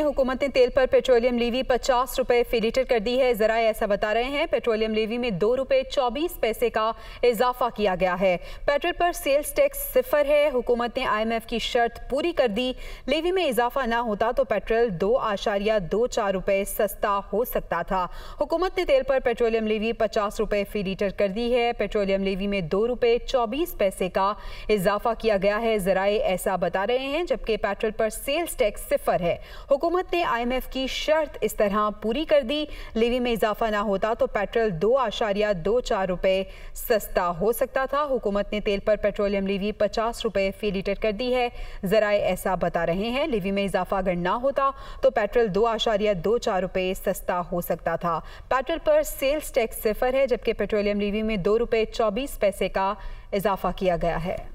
हुकूमत ने तेल पर पेट्रोलियम लेवी पचास रुपए फी लीटर कर दी है जरा ऐसा बता रहे हैं पेट्रोलियम लेवी में दो रुपए चौबीस पैसे का इजाफा किया गया है पेट्रोल पर सेल्स टैक्स सिफर है हुकूमत ने आईएमएफ की शर्त पूरी कर दी लेवी में इजाफा ना होता तो पेट्रोल दो आशारिया दो चार रुपए सस्ता हो सकता था हुकूमत ने तेल पर पेट्रोलियम लेवी पचास रुपए फी लीटर कर दी है पेट्रोलियम लेवी में दो रुपए चौबीस पैसे का इजाफा किया गया है जरा ऐसा बता रहे हैं जबकि पेट्रोल पर सेल्स टैक्स सिफर है हुकूमत ने आईएमएफ की शर्त इस तरह पूरी कर दी लेवी में इजाफा ना होता तो पेट्रोल दो आशारिया दो चार रुपये सस्ता हो सकता था हुकूमत ने तेल पर पेट्रोलियम लेवी पचास रुपये फी लीटर कर दी है जराए ऐसा बता रहे हैं लेवी में इजाफा अगर ना होता तो पेट्रोल दो आशारिया दो चार रुपये सस्ता हो सकता था पेट्रोल पर सेल्स टैक्स सिफर है जबकि पेट्रोलियम लेवी में दो रुपये चौबीस पैसे का इजाफा किया गया है